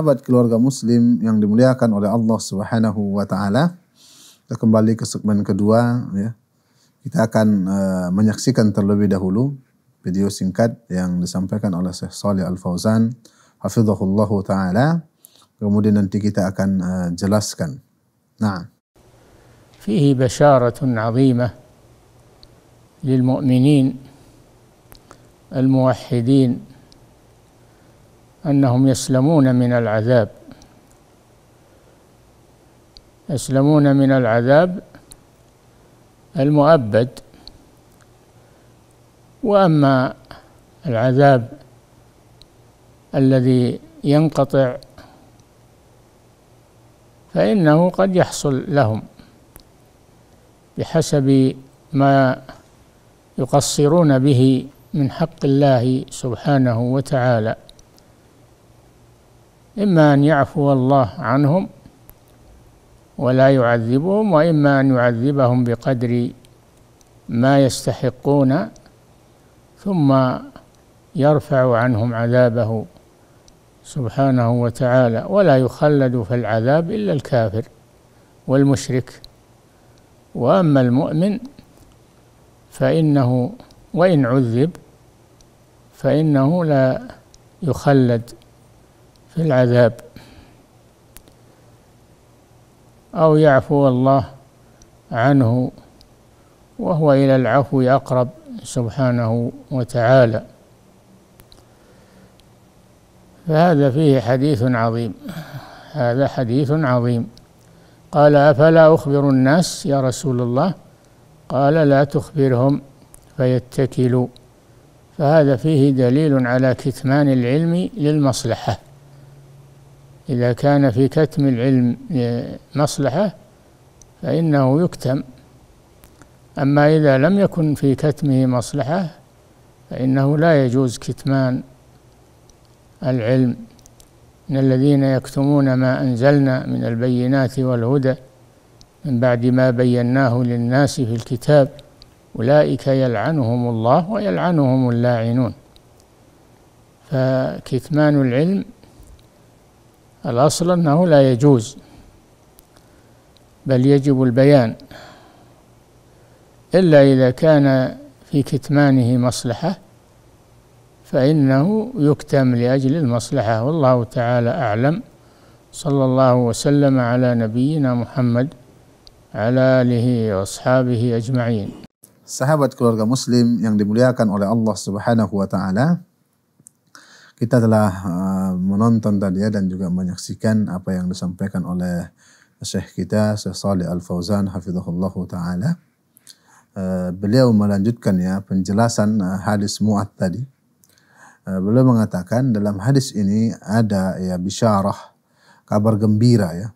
sahabat keluarga muslim yang dimuliakan oleh Allah Subhanahu wa taala. Kita kembali ke segmen kedua ya. Kita akan uh, menyaksikan terlebih dahulu video singkat yang disampaikan oleh Syekh Saleh Al Fauzan hafizahullah taala. Kemudian nanti kita akan uh, jelaskan. Nah. فيه بشارة عظيمة للمؤمنين الموحدين أنهم يسلمون من العذاب يسلمون من العذاب المؤبد وأما العذاب الذي ينقطع فإنه قد يحصل لهم بحسب ما يقصرون به من حق الله سبحانه وتعالى إما أن يعفو الله عنهم ولا يعذبهم وإما أن يعذبهم بقدر ما يستحقون ثم يرفع عنهم عذابه سبحانه وتعالى ولا يخلد في العذاب إلا الكافر والمشرك وأما المؤمن فإنه وإن عذب فإنه لا يخلد في العذاب أو يعفو الله عنه وهو إلى العفو أقرب سبحانه وتعالى فهذا فيه حديث عظيم هذا حديث عظيم قال أفلا أخبر الناس يا رسول الله قال لا تخبرهم فيتكلوا فهذا فيه دليل على كتمان العلم للمصلحه إذا كان في كتم العلم مصلحة فإنه يكتم أما إذا لم يكن في كتمه مصلحة فإنه لا يجوز كتمان العلم من الذين يكتمون ما أنزلنا من البينات والهدى من بعد ما بيناه للناس في الكتاب أولئك يلعنهم الله ويلعنهم اللاعنون فكتمان العلم الأصل أنه لا يجوز بل يجب البيان إلا إذا كان في كتمانه مصلحة فإنه يكتم لأجل المصلحة والله تعالى أعلم صلى الله وسلم على نبينا محمد على آله وأصحابه أجمعين Sahabat keluarga muslim yang dimuliakan oleh Allah Subhanahu wa taala, kita telah eh, menonton tadi ya dan juga menyaksikan apa yang disampaikan oleh Syekh kita Syekh Saleh Al Fauzan hafizahullah taala. Eh, beliau melanjutkan ya penjelasan eh, hadis muat tadi. beliau mengatakan dalam hadis ini ada ya bisyarah kabar gembira ya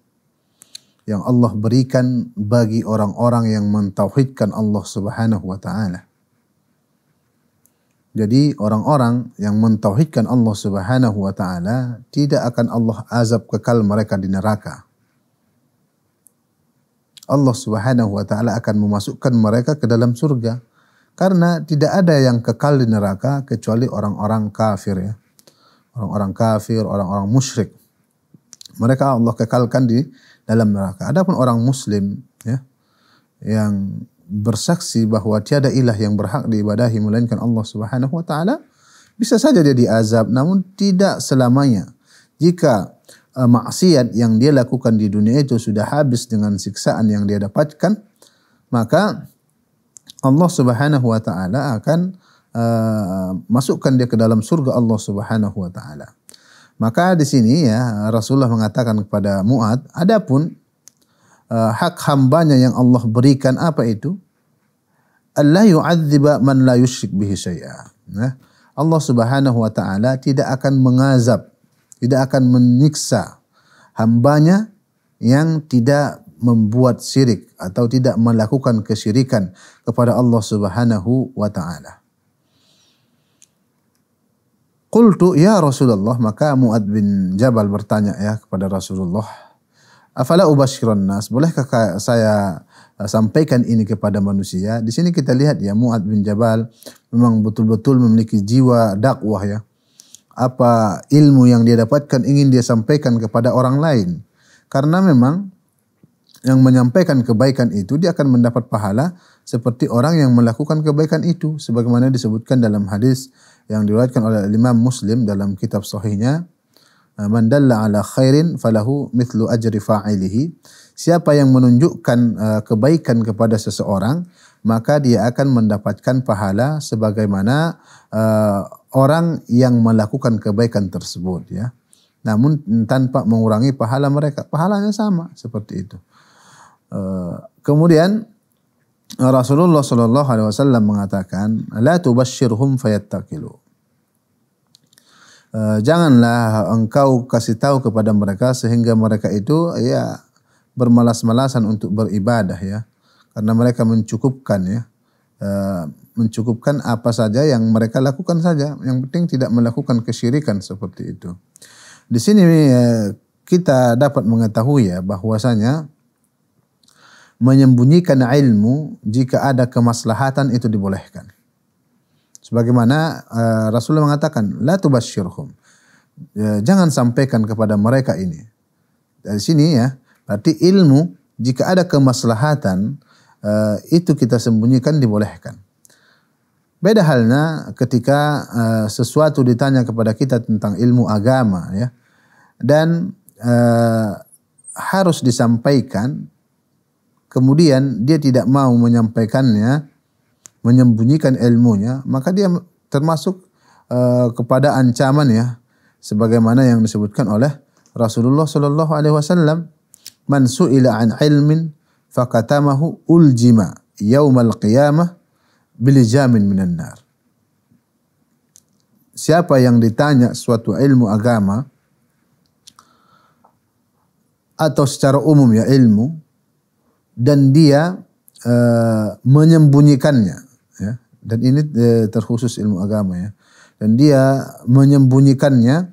yang Allah berikan bagi orang-orang yang mentauhidkan Allah Subhanahu wa taala. Jadi orang-orang yang mentauhidkan Allah Subhanahu wa taala tidak akan Allah azab kekal mereka di neraka. Allah Subhanahu wa taala akan memasukkan mereka ke dalam surga karena tidak ada yang kekal di neraka kecuali orang-orang kafir ya. Orang-orang kafir, orang-orang musyrik. Mereka Allah kekalkan di dalam neraka. Adapun orang muslim ya yang bersaksi bahwa tiada ilah yang berhak diibadahi melainkan Allah Subhanahu wa taala, bisa saja dia diazab namun tidak selamanya. Jika eh, maksiat yang dia lakukan di dunia itu sudah habis dengan siksaan yang dia dapatkan, maka Allah Subhanahu wa taala akan eh, masukkan dia ke dalam surga Allah Subhanahu wa taala. Maka di sini ya Rasulullah mengatakan kepada Muad, adapun uh, hak hambanya yang Allah berikan apa itu? Allah yu'adziba man la yusyrik bihi syai'a. Nah, Allah Subhanahu wa taala tidak akan mengazab, tidak akan menyiksa hambanya yang tidak membuat syirik atau tidak melakukan kesyirikan kepada Allah Subhanahu wa taala. Qultu ya Rasulullah maka Muad bin Jabal bertanya ya kepada Rasulullah Afala ubasyiron nas? Bolehkah saya eh, sampaikan ini kepada manusia? Di sini kita lihat ya Mu'ad bin Jabal memang betul-betul memiliki jiwa dakwah ya. Apa ilmu yang dia dapatkan ingin dia sampaikan kepada orang lain. Karena memang yang menyampaikan kebaikan itu dia akan mendapat pahala seperti orang yang melakukan kebaikan itu sebagaimana disebutkan dalam hadis yang diriwayatkan oleh Imam Muslim dalam kitab sahihnya Eh, man dalla ala khairin falahu mithlu ajri fa'ilihi. Siapa yang menunjukkan uh, kebaikan kepada seseorang, maka dia akan mendapatkan pahala sebagaimana uh, orang yang melakukan kebaikan tersebut ya. Namun tanpa mengurangi pahala mereka, pahalanya sama seperti itu. Uh, kemudian Rasulullah Shallallahu alaihi wasallam mengatakan, "La tubashshirhum fayattaqilu." Eh, janganlah eh, engkau kasih tahu kepada mereka sehingga mereka itu ya bermalas-malasan untuk beribadah ya karena mereka mencukupkan ya eh, mencukupkan apa saja yang mereka lakukan saja yang penting tidak melakukan kesyirikan seperti itu di sini kita dapat mengetahui ya bahwasanya menyembunyikan ilmu jika ada kemaslahatan itu dibolehkan Sebagaimana uh, Rasulullah mengatakan, la tubasyirhum. Ya, jangan sampaikan kepada mereka ini. Dari sini ya, berarti ilmu jika ada kemaslahatan eh, itu kita sembunyikan dibolehkan. Beda halnya ketika eh, sesuatu ditanya kepada kita tentang ilmu agama ya. Dan harus disampaikan kemudian dia tidak mau menyampaikannya menyembunyikan ilmunya, maka dia termasuk uh, kepada ancaman ya, sebagaimana yang disebutkan oleh Rasulullah Shallallahu Alaihi Wasallam, man su'ila an ilmin fakatamahu uljima yaumal qiyamah bilijamin minan nar. Siapa yang ditanya suatu ilmu agama atau secara umum ya ilmu dan dia e, menyembunyikannya dan ini eh, terkhusus ilmu agama ya. Dan dia menyembunyikannya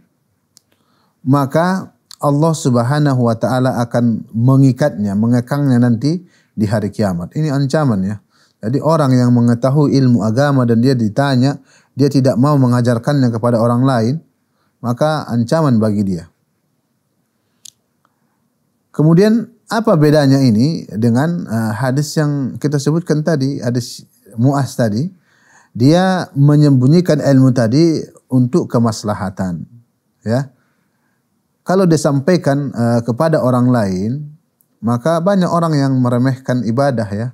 maka Allah Subhanahu wa taala akan mengikatnya, mengekangnya nanti di hari kiamat. Ini ancaman ya. Jadi orang yang mengetahui ilmu agama dan dia ditanya, dia tidak mau mengajarkannya kepada orang lain, maka ancaman bagi dia. Kemudian apa bedanya ini dengan uh, hadis yang kita sebutkan tadi, hadis Mu'as tadi? dia menyembunyikan ilmu tadi untuk kemaslahatan ya kalau disampaikan uh, kepada orang lain maka banyak orang yang meremehkan ibadah ya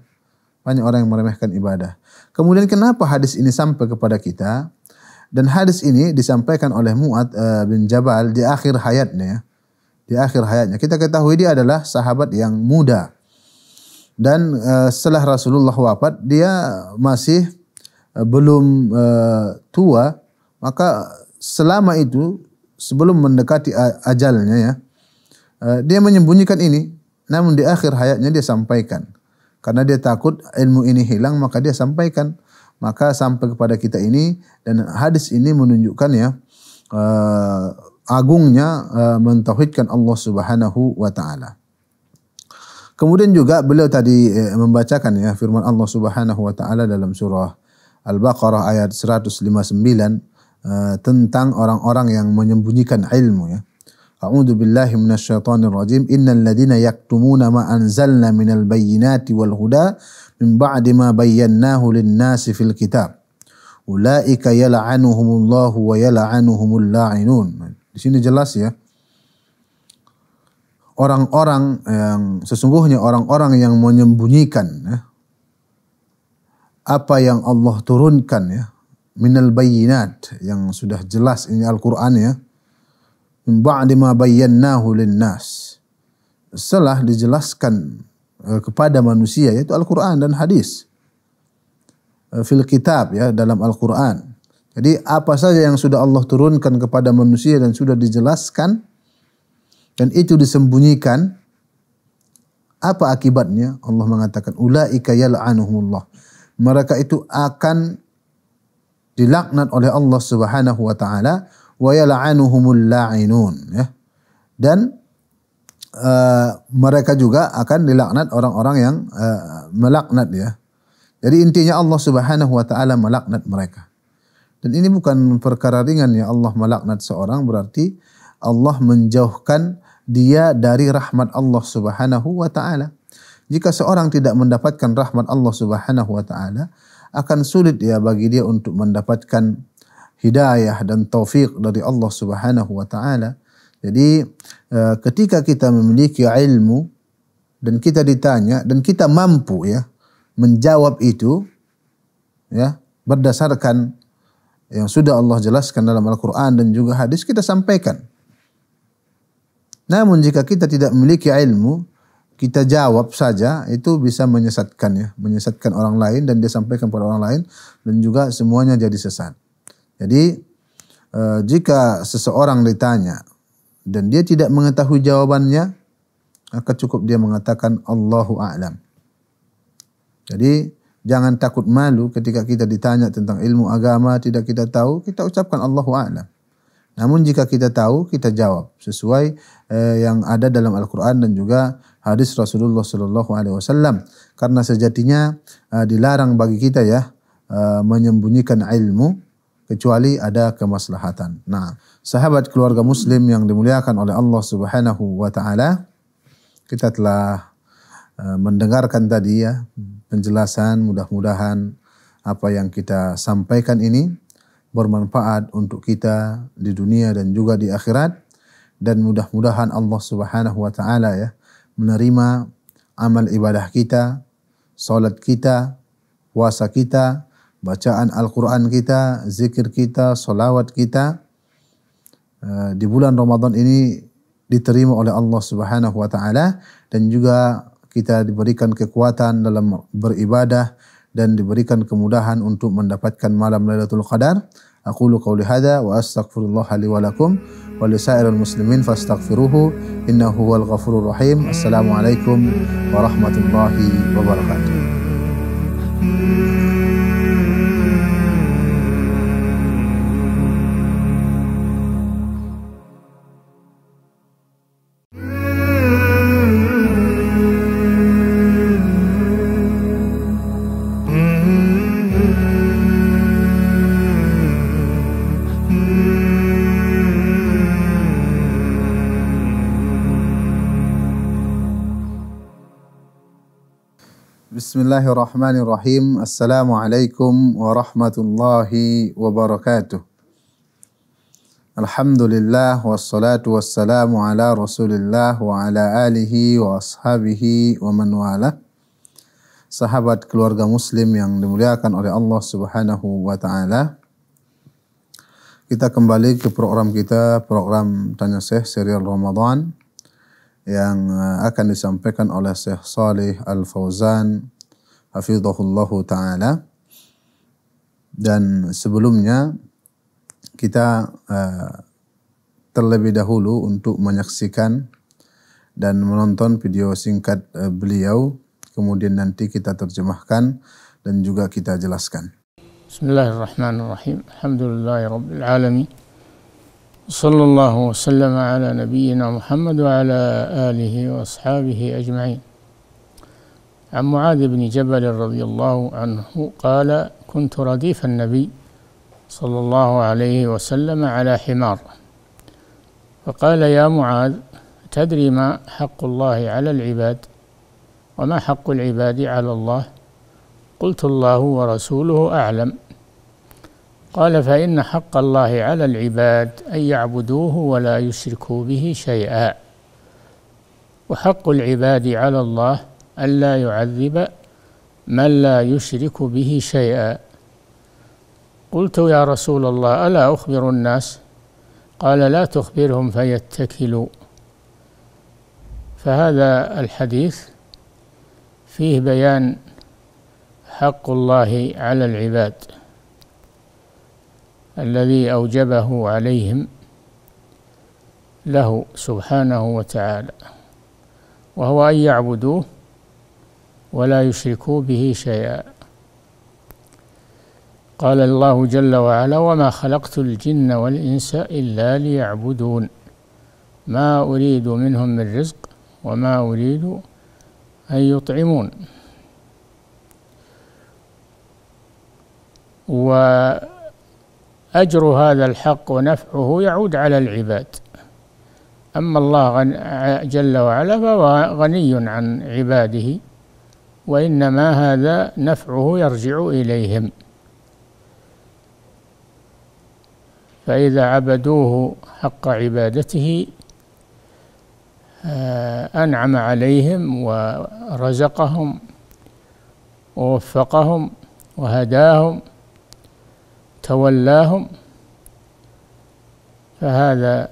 banyak orang yang meremehkan ibadah kemudian kenapa hadis ini sampai kepada kita dan hadis ini disampaikan oleh Mu'ad eh, bin Jabal di akhir hayatnya ya. di akhir hayatnya kita ketahui dia adalah sahabat yang muda dan eh, setelah Rasulullah wafat dia masih Eh, belum uh, tua, maka selama itu sebelum mendekati ajalnya ya, uh, dia menyembunyikan ini. Namun di akhir hayatnya dia sampaikan. Karena dia takut ilmu ini hilang maka dia sampaikan. Maka sampai kepada kita ini dan hadis ini menunjukkan ya uh, agungnya uh, mentauhidkan Allah Subhanahu wa taala. Kemudian juga beliau tadi membacakan ya firman Allah Subhanahu wa taala dalam surah Al-Baqarah ayat 159 eh, tentang orang-orang yang menyembunyikan ilmu ya. A'udzu billahi minasyaitonir rajim. Innal ladzina yaktumuna ma anzalna minal bayyinati wal huda min ba'di ma bayyanahu lin-nasi fil kitab. Ulaika yal'anuhumullahu wa yal'anuhumul la'inun. Di sini jelas ya. Orang-orang yang sesungguhnya orang-orang yang menyembunyikan ya, apa yang Allah turunkan ya minal bayyinat yang sudah jelas ini Al-Qur'an ya min ba'di ma bayyanahu linnas setelah dijelaskan e, kepada manusia yaitu Al-Qur'an dan hadis e, fil kitab ya dalam Al-Qur'an jadi apa saja yang sudah Allah turunkan kepada manusia dan sudah dijelaskan dan itu disembunyikan apa akibatnya Allah mengatakan ulaika yal'anuhumullah mereka itu akan dilaknat oleh Allah Subhanahu wa taala wa yal'anuhumul la'inun ya. Dan uh, mereka juga akan dilaknat orang-orang yang uh, melaknat ya. Jadi intinya Allah Subhanahu wa taala melaknat mereka. Dan ini bukan perkara ringan ya Allah melaknat seorang berarti Allah menjauhkan dia dari rahmat Allah Subhanahu wa taala. Jika seorang tidak mendapatkan rahmat Allah Subhanahu wa taala, akan sulit ya bagi dia untuk mendapatkan hidayah dan taufik dari Allah Subhanahu wa taala. Jadi eh, ketika kita memiliki ilmu dan kita ditanya dan kita mampu ya menjawab itu ya berdasarkan yang sudah Allah jelaskan dalam Al-Qur'an dan juga hadis kita sampaikan. Namun jika kita tidak memiliki ilmu kita jawab saja itu bisa menyesatkan ya, menyesatkan orang lain dan dia sampaikan kepada orang lain dan juga semuanya jadi sesat. Jadi e, jika seseorang ditanya dan dia tidak mengetahui jawabannya, maka cukup dia mengatakan Allahu a'lam. Jadi jangan takut malu ketika kita ditanya tentang ilmu agama tidak kita tahu, kita ucapkan Allahu a'lam. Namun jika kita tahu, kita jawab sesuai eh, yang ada dalam Al-Quran dan juga hadis Rasulullah Shallallahu Alaihi Wasallam karena sejatinya uh, dilarang bagi kita ya uh, menyembunyikan ilmu kecuali ada kemaslahatan. Nah, sahabat keluarga muslim yang dimuliakan oleh Allah Subhanahu wa taala, kita telah uh, mendengarkan tadi ya penjelasan mudah-mudahan apa yang kita sampaikan ini bermanfaat untuk kita di dunia dan juga di akhirat dan mudah-mudahan Allah Subhanahu wa taala ya menerima amal ibadah kita, salat kita, puasa kita, bacaan Al-Quran kita, zikir kita, solawat kita. Eh, di bulan Ramadan ini diterima oleh Allah Subhanahu wa taala dan juga kita diberikan kekuatan dalam beribadah dan diberikan kemudahan untuk mendapatkan malam Lailatul Qadar. Aku qawli hadza wa astaghfirullah li wa ولسائر المسلمين فاستغفروه إنه هو الغفور الرحيم السلام عليكم ورحمة الله وبركاته Bismillahirrahmanirrahim. Assalamualaikum warahmatullahi wabarakatuh. Alhamdulillah wassalatu wassalamu ala Rasulillah wa ala alihi wa ashabihi wa man wala. Sahabat keluarga muslim yang dimuliakan oleh Allah Subhanahu wa taala. Kita kembali ke program kita, program Tanya Syekh serial Ramadan yang eh, akan disampaikan oleh Syekh Saleh Al Fauzan hafizahullahu taala dan sebelumnya kita uh, terlebih dahulu untuk menyaksikan dan menonton video singkat uh, beliau kemudian nanti kita terjemahkan dan juga kita jelaskan Bismillahirrahmanirrahim Alhamdulillahirrabbilalamin Sallallahu wasallam ala nabiyyina Muhammad wa ala alihi wa ajma'in عن معاذ بن جبل رضي الله عنه قال كنت رديف النبي صلى الله عليه وسلم على حمار فقال يا معاذ تدري ما حق الله على العباد وما حق العباد على الله قلت الله ورسوله اعلم قال فان حق الله على العباد ان يعبدوه ولا يشركوا به شيئا وحق العباد على الله ألا يعذب من لا يشرك به شيئا قلت يا رسول الله ألا أخبر الناس قال لا تخبرهم فيتكلوا فهذا الحديث فيه بيان حق الله على العباد الذي أوجبه عليهم له سبحانه وتعالى وهو أن يعبدوه ولا يشركوا به شيئا قال الله جل وعلا وما خلقت الجن والإنس إلا ليعبدون ما أريد منهم من رزق وما أريد أن يطعمون وأجر هذا الحق ونفعه يعود على العباد أما الله جل وعلا فهو غني عن عباده وإنما هذا نفعه يرجع إليهم فإذا عبدوه حق عبادته آه، أنعم عليهم ورزقهم ووفقهم وهداهم تولاهم فهذا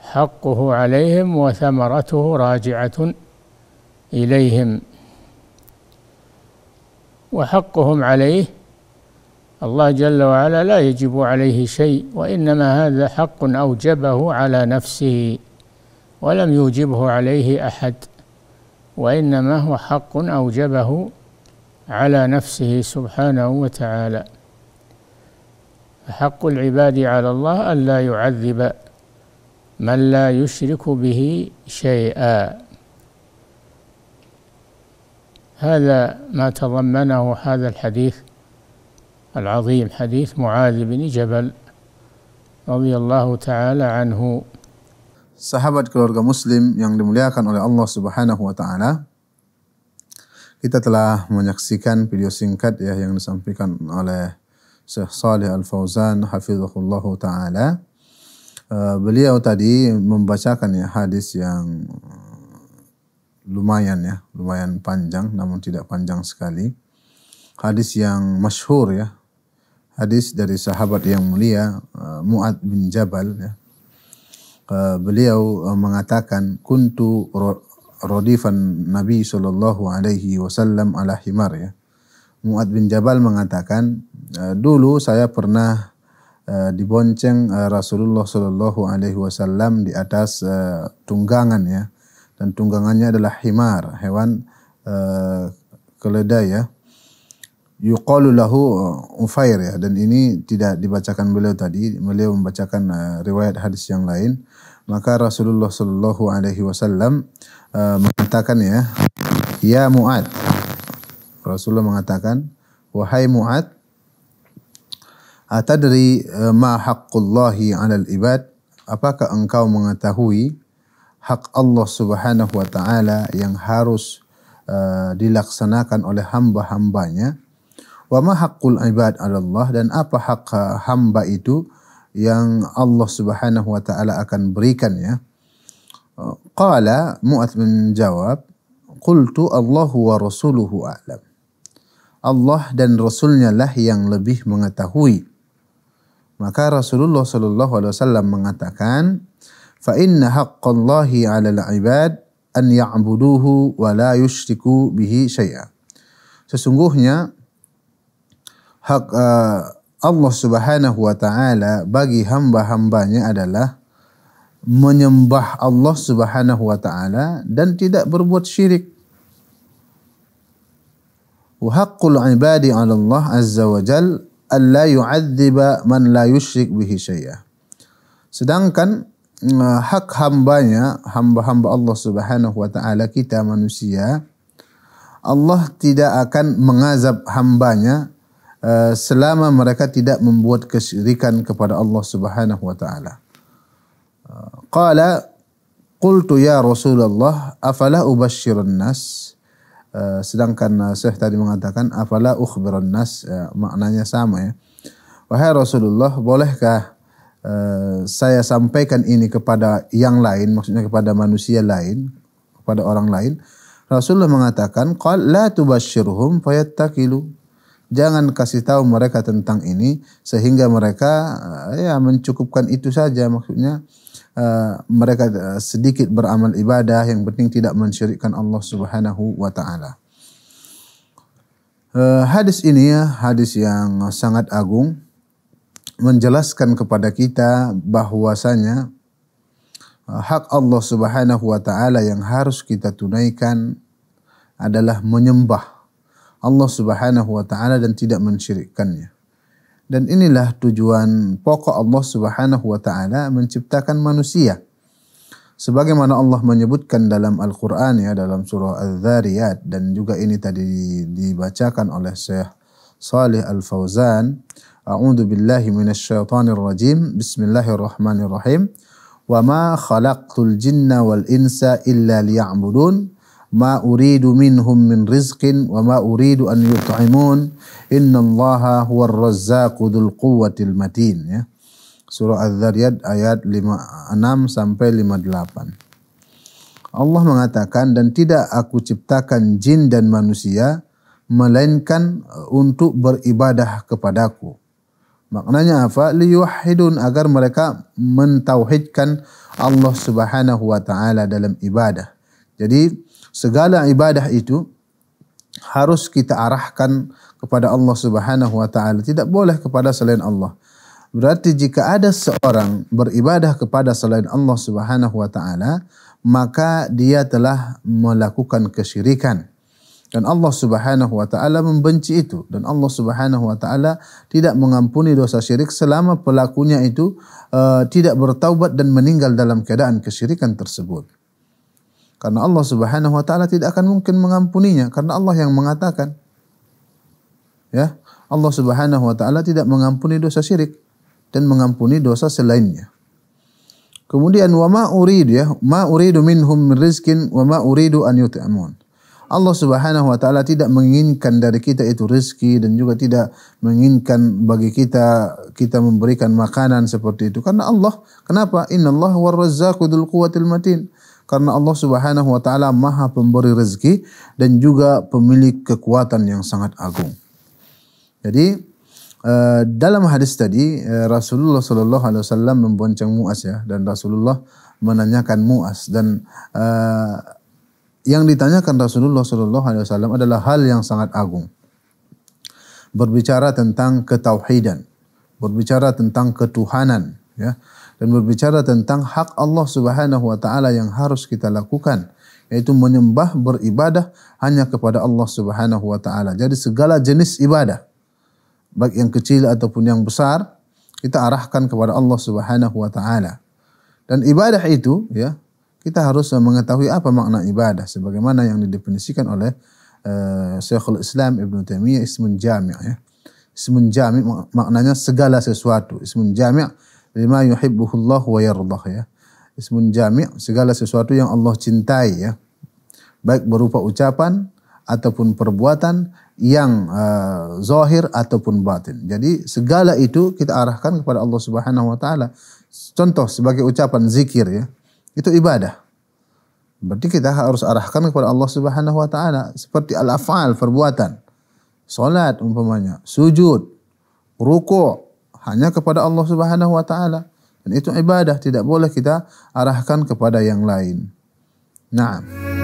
حقه عليهم وثمرته راجعة إليهم وحقهم عليه الله جل وعلا لا يجب عليه شيء وإنما هذا حق أوجبه على نفسه ولم يوجبه عليه أحد وإنما هو حق أوجبه على نفسه سبحانه وتعالى حق العباد على الله ألا يعذب من لا يشرك به شيئا هذا ما تضمنه هذا الحديث العظيم حديث معاذ بن جبل رضي الله تعالى عنه Sahabat keluarga muslim yang dimuliakan oleh Allah Subhanahu wa taala, kita telah menyaksikan video singkat ya yang disampaikan oleh Syekh Saleh Al Fauzan hafizahullah taala. Uh, beliau tadi membacakan ya hadis yang lumayan ya, lumayan panjang namun tidak panjang sekali. Hadis yang masyhur ya. Hadis dari sahabat yang mulia eh, Mu'ad bin Jabal ya. Eh, beliau eh, mengatakan kuntu ro rodifan Nabi sallallahu alaihi wasallam ala himar ya. Mu'ad bin Jabal mengatakan dulu saya pernah dibonceng Rasulullah Shallallahu Alaihi Wasallam di atas tunggangan ya dan tunggangannya adalah himar, hewan uh, keledai ya. Yuqalu lahu eh, Ufair ya dan ini tidak dibacakan beliau tadi, beliau membacakan uh, riwayat hadis yang lain. Maka Rasulullah sallallahu alaihi wasallam uh, mengatakan ya, "Ya Mu'ad." Rasulullah mengatakan, "Wahai Mu'ad, atadri uh, ma haqqullahi 'alal ibad?" Apakah engkau mengetahui hak Allah Subhanahu wa taala yang harus uh, dilaksanakan oleh hamba-hambanya. Wa ma haqqul ibad Allah dan apa hak uh, hamba itu yang Allah Subhanahu wa taala akan berikan ya. Qala muat menjawab, "Qultu Allah wa rasuluhu a'lam." Allah dan Rasulnya lah yang lebih mengetahui. Maka Rasulullah Shallallahu Alaihi Wasallam mengatakan, fa inna haqqallahi 'alal 'ibad an ya'buduhu wa la yusyriku bihi Sesungguhnya hak uh, Allah Subhanahu wa taala bagi hamba-hambanya adalah menyembah Allah Subhanahu wa taala dan tidak berbuat syirik. Wa haqqul Allah azza wa jal alla yu'adziba man la yusyrik Sedangkan Nah, hak hambanya, hamba-hamba Allah Subhanahu wa taala kita manusia, Allah tidak akan mengazab hambanya eh, selama mereka tidak membuat kesyirikan kepada Allah Subhanahu wa taala. Qala qultu ya Rasulullah afala ubasyirun nas eh, sedangkan eh, Syekh tadi mengatakan afala ukhbirun nas maknanya sama ya. Wahai Rasulullah, bolehkah Eh, saya sampaikan ini kepada yang lain, maksudnya kepada manusia lain, kepada orang lain, Rasulullah mengatakan, "Qal la tubashshirhum Jangan kasih tahu mereka tentang ini sehingga mereka eh, ya mencukupkan itu saja maksudnya uh, mereka sedikit beramal ibadah yang penting tidak mensyirikkan Allah Subhanahu wa taala. Uh, hadis ini ya hadis yang sangat agung menjelaskan kepada kita bahwasanya uh, hak Allah Subhanahu wa taala yang harus kita tunaikan adalah menyembah Allah Subhanahu wa taala dan tidak mensyirikkannya. Dan inilah tujuan pokok Allah Subhanahu wa taala menciptakan manusia. Sebagaimana Allah menyebutkan dalam Al-Qur'an ya dalam surah Al-Dzariyat dan juga ini tadi dibacakan oleh Syekh Salih Al-Fauzan A'udzu billahi minasyaitonir rajim. Bismillahirrahmanirrahim. Wa ma khalaqtul jinna wal insa illa liya'budun. Ma uridu minhum min rizqin wa ma uridu an yut'imun. Innallaha huwar razzaqu dzul quwwatil matin ya. Surah Az-Zariyat ayat 56 sampai 58. Allah mengatakan dan tidak aku ciptakan jin dan manusia melainkan untuk beribadah kepadaku Maknanya apa? Liyuhidun agar mereka mentauhidkan Allah subhanahu wa ta'ala dalam ibadah. Jadi segala ibadah itu harus kita arahkan kepada Allah subhanahu wa ta'ala. Tidak boleh kepada selain Allah. Berarti jika ada seorang beribadah kepada selain Allah subhanahu wa ta'ala, maka dia telah melakukan kesyirikan. Dan Allah Subhanahu wa taala membenci itu dan Allah Subhanahu wa taala tidak mengampuni dosa syirik selama pelakunya itu uh, tidak bertaubat dan meninggal dalam keadaan kesyirikan tersebut. Karena Allah Subhanahu wa taala tidak akan mungkin mengampuninya karena Allah yang mengatakan ya Allah Subhanahu wa taala tidak mengampuni dosa syirik dan mengampuni dosa selainnya. Kemudian wa ma urid ya ma uridu minhum rizqin wa ma uridu an yut'amun. Allah Subhanahu wa taala tidak menginginkan dari kita itu rezeki dan juga tidak menginginkan bagi kita kita memberikan makanan seperti itu karena Allah kenapa Inna Allah dzul quwwatil matin karena Allah Subhanahu wa taala Maha pemberi rezeki dan juga pemilik kekuatan yang sangat agung. Jadi eh, dalam hadis tadi eh, Rasulullah Shallallahu Alaihi Wasallam membonceng Muas ya dan Rasulullah menanyakan Muas dan eh, yang ditanyakan Rasulullah Shallallahu Alaihi Wasallam adalah hal yang sangat agung. Berbicara tentang ketauhidan, berbicara tentang ketuhanan, ya, dan berbicara tentang hak Allah Subhanahu Wa Taala yang harus kita lakukan, yaitu menyembah beribadah hanya kepada Allah Subhanahu Wa Taala. Jadi segala jenis ibadah, baik yang kecil ataupun yang besar, kita arahkan kepada Allah Subhanahu Wa Taala. Dan ibadah itu, ya, kita harus eh, mengetahui apa makna ibadah sebagaimana yang didefinisikan oleh uh, Syekhul Islam Ibnu Taimiyah ismun jami' ya. Ismun jami' maknanya segala sesuatu. Ismun jami' lima Allah wa yardah ya. Ismun jami' segala sesuatu yang Allah cintai ya. Baik berupa ucapan ataupun perbuatan yang uh, zahir ataupun batin. Jadi segala itu kita arahkan kepada Allah Subhanahu wa taala. Contoh sebagai ucapan zikir ya itu ibadah. Berarti kita harus arahkan kepada Allah Subhanahu wa taala seperti al-af'al perbuatan. Salat umpamanya, sujud, ruku hanya kepada Allah Subhanahu wa taala. Dan itu ibadah, tidak boleh kita arahkan kepada yang lain. Naam.